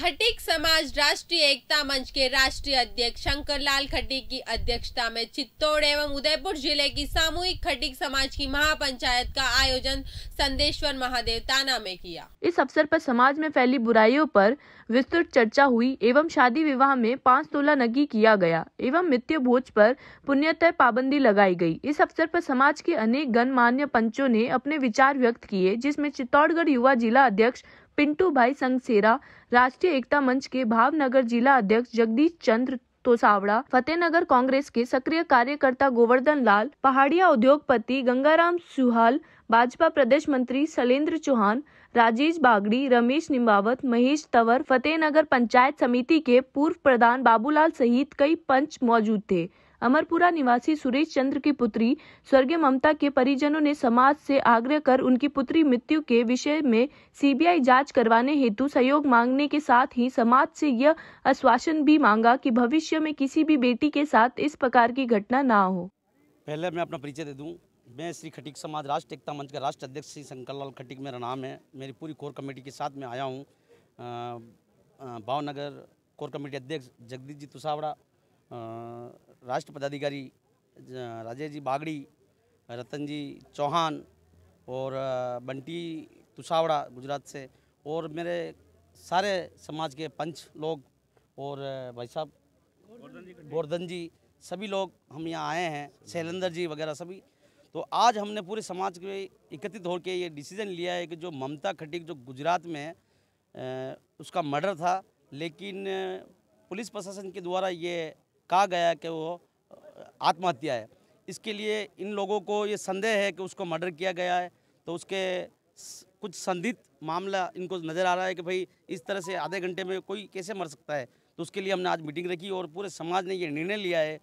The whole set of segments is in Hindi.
खटीक समाज राष्ट्रीय एकता मंच के राष्ट्रीय अध्यक्ष शंकर लाल खटीक की अध्यक्षता में चित्तौड़ एवं उदयपुर जिले की सामूहिक खटीक समाज की महापंचायत का आयोजन संदेश्वर महादेव ताना में किया इस अवसर पर समाज में फैली बुराइयों पर विस्तृत चर्चा हुई एवं शादी विवाह में पांच तोला नगी किया गया एवं मृत्यु भोज पर पुण्यतः पाबंदी लगाई गई इस अवसर पर समाज के अनेक गणमान्य पंचों ने अपने विचार व्यक्त किए जिसमें चित्तौड़गढ़ युवा जिला अध्यक्ष पिंटू भाई संगसेरा राष्ट्रीय एकता मंच के भावनगर जिला अध्यक्ष जगदीश चंद्र तोसावड़ा फतेहनगर कांग्रेस के सक्रिय कार्यकर्ता गोवर्धन लाल पहाड़िया उद्योगपति गंगाराम सुहाल भाजपा प्रदेश मंत्री शैलेंद्र चौहान राजेश बागड़ी रमेश निम्बावत महेश तंवर फतेहनगर पंचायत समिति के पूर्व प्रधान बाबूलाल सहित कई पंच मौजूद थे अमरपुरा निवासी सुरेश चंद्र की पुत्री स्वर्गीय ममता के परिजनों ने समाज से आग्रह कर उनकी पुत्री मृत्यु के विषय में सीबीआई जांच करवाने हेतु सहयोग मांगने के साथ ही समाज से यह आश्वासन भी मांगा कि भविष्य में किसी भी बेटी के साथ इस प्रकार की घटना ना हो पहले मैं अपना परिचय दे दूँ मैं श्री खटिक समाज राष्ट्र एकता मंच का राष्ट्र अध्यक्ष श्री शंकर लाल खटिक मेरा नाम है मेरी पूरी कोर कमेटी के साथ में आया हूँ भावनगर कोर कमेटी अध्यक्ष जगदीश जी तुषावड़ा राष्ट्र पदाधिकारी राजेश जी बागड़ी रतन जी चौहान और बंटी तुषावड़ा गुजरात से और मेरे सारे समाज के पंच लोग और भाई साहब गोर्धन जी सभी लोग हम यहाँ आए हैं शैलेंद्र जी वगैरह सभी तो आज हमने पूरे समाज के एकत्रित होकर ये डिसीजन लिया है कि जो ममता खटिक जो गुजरात में है उसका मर्डर था लेकिन पुलिस प्रशासन के द्वारा ये कहा गया कि वो आत्महत्या है इसके लिए इन लोगों को ये संदेह है कि उसको मर्डर किया गया है तो उसके कुछ संदिग्ध मामला इनको नज़र आ रहा है कि भाई इस तरह से आधे घंटे में कोई कैसे मर सकता है तो उसके लिए हमने आज मीटिंग रखी और पूरे समाज ने ये निर्णय लिया है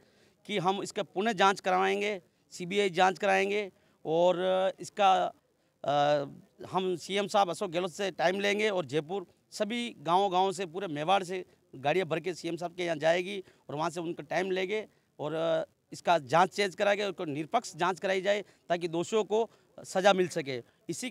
कि हम इसका पुनः जांच करवाएंगे सीबीआई जांच कराएंगे और इसका आ, हम सीएम साहब अशोक गहलोत से टाइम लेंगे और जयपुर सभी गाँव गाँव से पूरे मेवाड़ से गाड़ियाँ भर के सीएम साहब के यहाँ जाएगी और वहाँ से उनका टाइम लेंगे और इसका जांच चेंज कराएगा उसको निरपक्ष जांच कराई जाए ताकि दोषियों को सज़ा मिल सके इसी